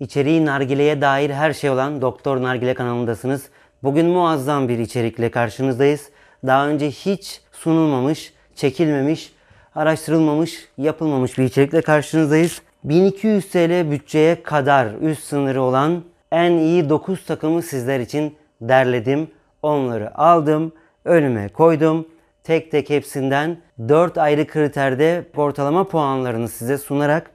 İçeriği nargileye dair her şey olan Doktor Nargile kanalındasınız. Bugün muazzam bir içerikle karşınızdayız. Daha önce hiç sunulmamış, çekilmemiş, araştırılmamış, yapılmamış bir içerikle karşınızdayız. 1200 TL bütçeye kadar üst sınırı olan en iyi 9 takımı sizler için derledim. Onları aldım, önüme koydum. Tek tek hepsinden 4 ayrı kriterde ortalama puanlarını size sunarak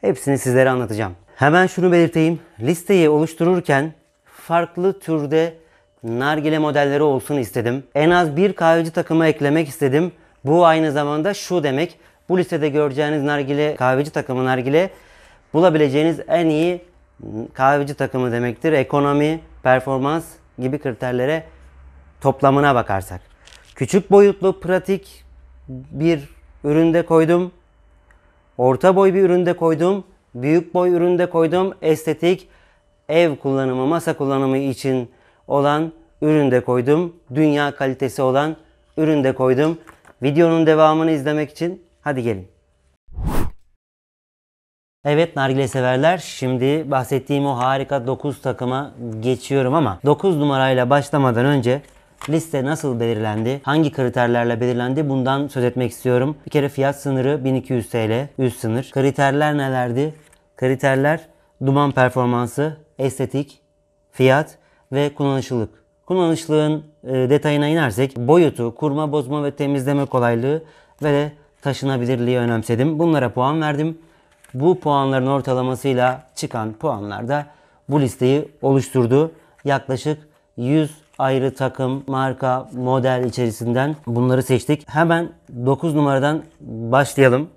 hepsini sizlere anlatacağım. Hemen şunu belirteyim. Listeyi oluştururken farklı türde nargile modelleri olsun istedim. En az bir kahveci takımı eklemek istedim. Bu aynı zamanda şu demek. Bu listede göreceğiniz nargile, kahveci takımı nargile bulabileceğiniz en iyi kahveci takımı demektir. Ekonomi, performans gibi kriterlere toplamına bakarsak. Küçük boyutlu pratik bir üründe koydum. Orta boy bir üründe koydum büyük boy üründe koydum. Estetik ev kullanımı, masa kullanımı için olan üründe koydum. Dünya kalitesi olan üründe koydum. Videonun devamını izlemek için hadi gelin. Evet nargile severler şimdi bahsettiğim o harika 9 takıma geçiyorum ama 9 numarayla başlamadan önce liste nasıl belirlendi, hangi kriterlerle belirlendi bundan söz etmek istiyorum. Bir kere fiyat sınırı 1200 TL üst sınır. Kriterler nelerdi? Kriterler duman performansı, estetik, fiyat ve kullanışlılık. Kullanışlılığın e, detayına inersek boyutu, kurma, bozma ve temizleme kolaylığı ve de taşınabilirliği önemsedim. Bunlara puan verdim. Bu puanların ortalamasıyla çıkan puanlar da bu listeyi oluşturdu. Yaklaşık 100 ayrı takım, marka, model içerisinden bunları seçtik. Hemen 9 numaradan başlayalım.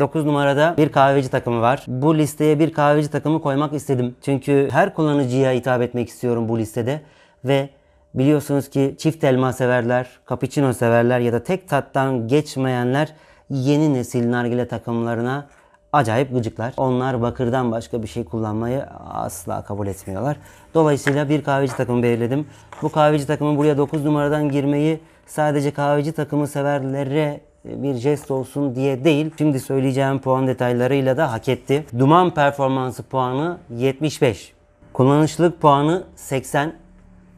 9 numarada bir kahveci takımı var. Bu listeye bir kahveci takımı koymak istedim. Çünkü her kullanıcıya hitap etmek istiyorum bu listede ve biliyorsunuz ki çift elma severler, cappuccino severler ya da tek tattan geçmeyenler yeni nesil nargile takımlarına acayip gıcıklar. Onlar bakırdan başka bir şey kullanmayı asla kabul etmiyorlar. Dolayısıyla bir kahveci takımı belirledim. Bu kahveci takımı buraya 9 numaradan girmeyi sadece kahveci takımı severlere bir jest olsun diye değil. Şimdi söyleyeceğim puan detaylarıyla da hak etti. Duman performansı puanı 75. Kullanışlılık puanı 80.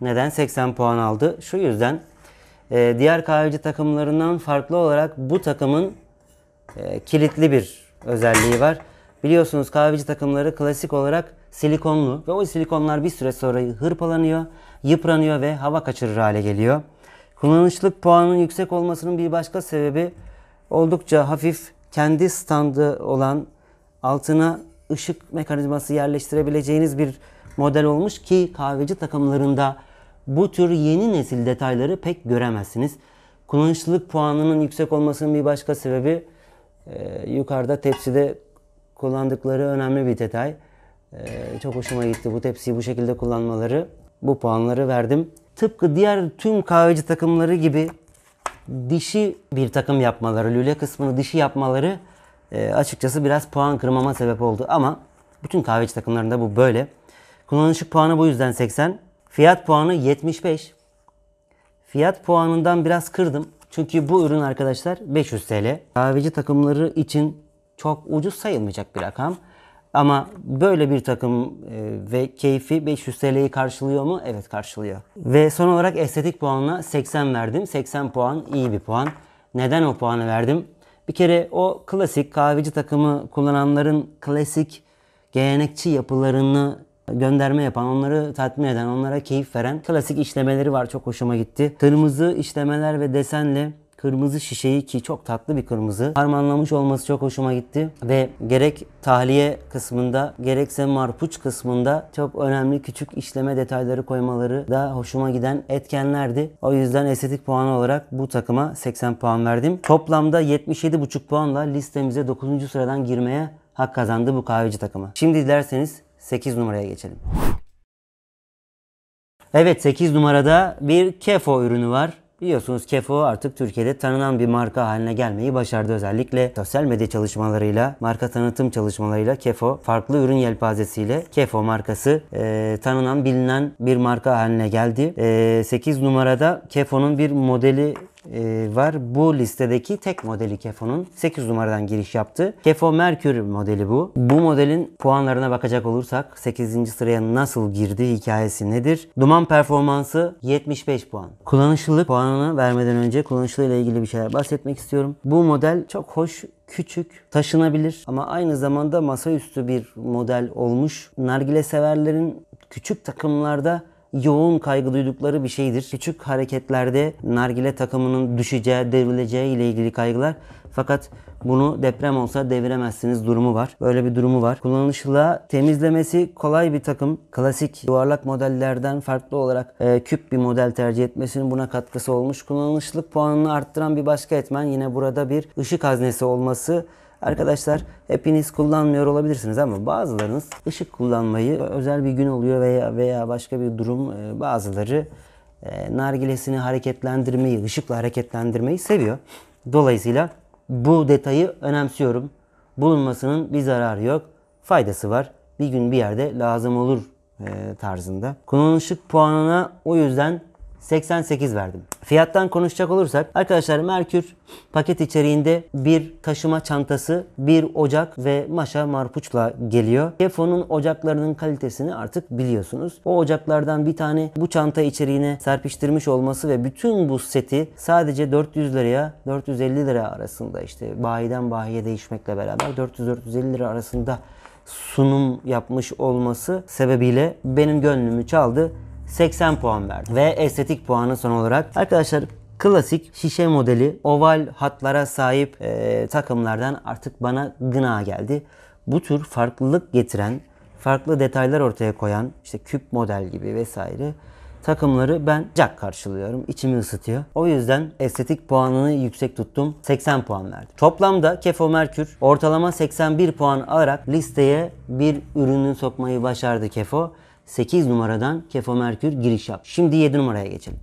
Neden 80 puan aldı? Şu yüzden e, diğer kahveci takımlarından farklı olarak bu takımın e, kilitli bir özelliği var. Biliyorsunuz kahveci takımları klasik olarak silikonlu ve o silikonlar bir süre sonra hırpalanıyor, yıpranıyor ve hava kaçırır hale geliyor. Kullanışlık puanının yüksek olmasının bir başka sebebi oldukça hafif kendi standı olan altına ışık mekanizması yerleştirebileceğiniz bir model olmuş ki kahveci takımlarında bu tür yeni nesil detayları pek göremezsiniz. Kullanışlılık puanının yüksek olmasının bir başka sebebi e, yukarıda tepside kullandıkları önemli bir detay. E, çok hoşuma gitti bu tepsiyi bu şekilde kullanmaları. Bu puanları verdim tıpkı diğer tüm kahveci takımları gibi dişi bir takım yapmaları, lüle kısmını dişi yapmaları e, açıkçası biraz puan kırmama sebep oldu. Ama bütün kahveci takımlarında bu böyle. Kullanışlık puanı bu yüzden 80. Fiyat puanı 75. Fiyat puanından biraz kırdım. Çünkü bu ürün arkadaşlar 500 TL. Kahveci takımları için çok ucuz sayılmayacak bir rakam. Ama böyle bir takım e, ve keyfi 500 TL'yi karşılıyor mu? Evet karşılıyor. Ve son olarak estetik puanına 80 verdim. 80 puan iyi bir puan. Neden o puanı verdim? Bir kere o klasik kahveci takımı kullananların klasik gelenekçi yapılarını gönderme yapan, onları tatmin eden, onlara keyif veren klasik işlemeleri var. Çok hoşuma gitti. Kırmızı işlemeler ve desenle kırmızı şişeyi ki çok tatlı bir kırmızı harmanlamış olması çok hoşuma gitti ve gerek tahliye kısmında gerekse marpuç kısmında çok önemli küçük işleme detayları koymaları da hoşuma giden etkenlerdi. O yüzden estetik puanı olarak bu takıma 80 puan verdim. Toplamda 77,5 puanla listemize 9. sıradan girmeye hak kazandı bu kahveci takımı. Şimdi dilerseniz 8 numaraya geçelim. Evet 8 numarada bir Kefo ürünü var. Biliyorsunuz Kefo artık Türkiye'de tanınan bir marka haline gelmeyi başardı. Özellikle sosyal medya çalışmalarıyla, marka tanıtım çalışmalarıyla Kefo farklı ürün yelpazesiyle Kefo markası e, tanınan, bilinen bir marka haline geldi. E, 8 numarada Kefo'nun bir modeli e, var. Bu listedeki tek modeli Kefo'nun 8 numaradan giriş yaptı. Kefo Mercury modeli bu. Bu modelin puanlarına bakacak olursak 8. sıraya nasıl girdi hikayesi nedir? Duman performansı 75 puan. Kullanışlılık puanını vermeden önce kullanışlılığı ile ilgili bir şeyler bahsetmek istiyorum. Bu model çok hoş küçük, taşınabilir ama aynı zamanda masaüstü bir model olmuş. Nargile severlerin küçük takımlarda yoğun kaygı duydukları bir şeydir. Küçük hareketlerde nargile takımının düşeceği, devrileceği ile ilgili kaygılar. Fakat bunu deprem olsa deviremezsiniz durumu var. Böyle bir durumu var. Kullanışla temizlemesi kolay bir takım. Klasik yuvarlak modellerden farklı olarak e, küp bir model tercih etmesinin buna katkısı olmuş. Kullanışlılık puanını arttıran bir başka etmen yine burada bir ışık haznesi olması Arkadaşlar hepiniz kullanmıyor olabilirsiniz ama bazılarınız ışık kullanmayı özel bir gün oluyor veya veya başka bir durum e, bazıları e, nargilesini hareketlendirmeyi, ışıkla hareketlendirmeyi seviyor. Dolayısıyla bu detayı önemsiyorum. Bulunmasının bir zararı yok. Faydası var. Bir gün bir yerde lazım olur e, tarzında. Konunun ışık puanına o yüzden 88 verdim. Fiyattan konuşacak olursak arkadaşlar Merkür paket içeriğinde bir taşıma çantası, bir ocak ve maşa marpuçla geliyor. Kefon'un ocaklarının kalitesini artık biliyorsunuz. O ocaklardan bir tane bu çanta içeriğine serpiştirmiş olması ve bütün bu seti sadece 400 liraya 450 lira arasında işte bayiden bahiye değişmekle beraber 400-450 lira arasında sunum yapmış olması sebebiyle benim gönlümü çaldı. 80 puan verdim. Ve estetik puanı son olarak arkadaşlar klasik şişe modeli oval hatlara sahip e, takımlardan artık bana gına geldi. Bu tür farklılık getiren, farklı detaylar ortaya koyan işte küp model gibi vesaire takımları ben cak karşılıyorum. İçimi ısıtıyor. O yüzden estetik puanını yüksek tuttum. 80 puan verdi Toplamda Kefo Merkür ortalama 81 puan alarak listeye bir ürünü sokmayı başardı Kefo. 8 numaradan kefa Merkür giriş yap. Şimdi 7 numaraya geçelim.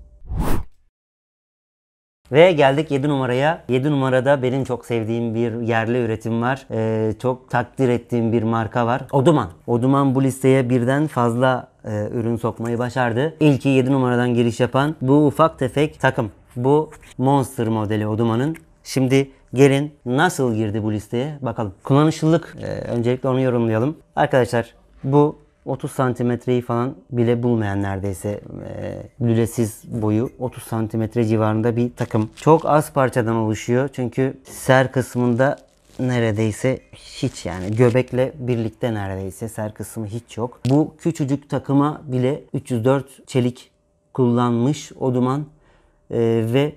Ve geldik 7 numaraya. 7 numarada benim çok sevdiğim bir yerli üretim var. Ee, çok takdir ettiğim bir marka var. Oduman. Oduman bu listeye birden fazla e, ürün sokmayı başardı. İlki 7 numaradan giriş yapan bu ufak tefek takım. Bu Monster modeli Oduman'ın. Şimdi gelin nasıl girdi bu listeye bakalım. Kullanışlılık e, öncelikle onu yorumlayalım. Arkadaşlar bu 30 santimetreyi falan bile bulmayan neredeyse e, lülesiz boyu 30 santimetre civarında bir takım. Çok az parçadan oluşuyor çünkü ser kısmında neredeyse hiç yani göbekle birlikte neredeyse ser kısmı hiç yok. Bu küçücük takıma bile 304 çelik kullanmış oduman e, ve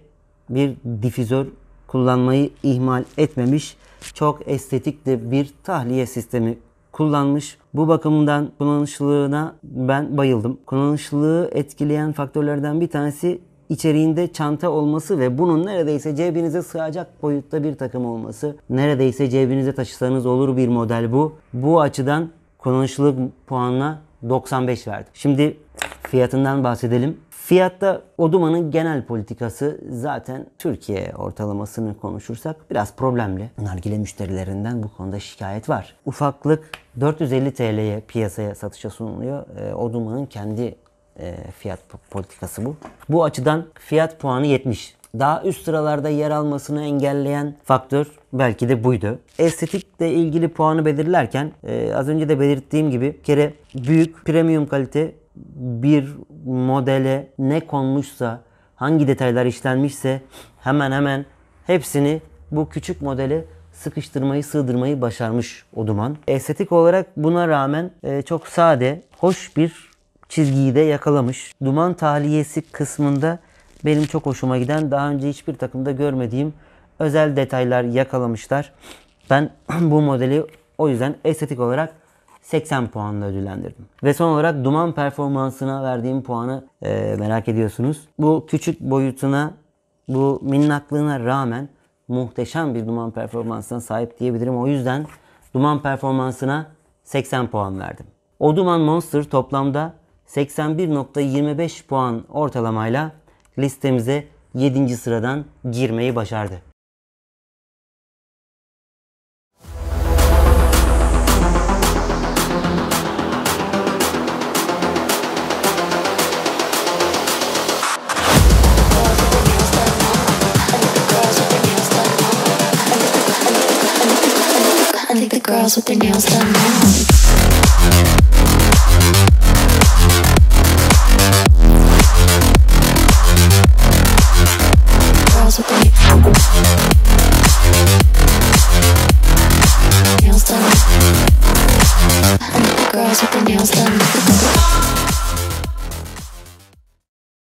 bir difüzör kullanmayı ihmal etmemiş. Çok estetik de bir tahliye sistemi kullanmış. Bu bakımdan kullanışlılığına ben bayıldım. Kullanışlılığı etkileyen faktörlerden bir tanesi içeriğinde çanta olması ve bunun neredeyse cebinize sığacak boyutta bir takım olması. Neredeyse cebinize taşısanız olur bir model bu. Bu açıdan kullanışlılık puanına 95 verdim. Şimdi fiyatından bahsedelim. Fiyatta Oduma'nın genel politikası zaten Türkiye ortalamasını konuşursak biraz problemli. Nargile müşterilerinden bu konuda şikayet var. Ufaklık 450 TL'ye piyasaya satışa sunuluyor. Ee, Oduma'nın kendi e, fiyat politikası bu. Bu açıdan fiyat puanı 70. Daha üst sıralarda yer almasını engelleyen faktör belki de buydu. Estetikle ilgili puanı belirlerken e, az önce de belirttiğim gibi bir kere büyük premium kalite bir modele ne konmuşsa, hangi detaylar işlenmişse hemen hemen hepsini bu küçük modele sıkıştırmayı, sığdırmayı başarmış o duman. Estetik olarak buna rağmen e, çok sade, hoş bir çizgiyi de yakalamış. Duman tahliyesi kısmında benim çok hoşuma giden, daha önce hiçbir takımda görmediğim özel detaylar yakalamışlar. Ben bu modeli o yüzden estetik olarak 80 puanla ödüllendirdim. Ve son olarak duman performansına verdiğim puanı e, merak ediyorsunuz. Bu küçük boyutuna, bu minnaklığına rağmen muhteşem bir duman performansına sahip diyebilirim. O yüzden duman performansına 80 puan verdim. O Duman Monster toplamda 81.25 puan ortalamayla listemize 7. sıradan girmeyi başardı. with your nails done.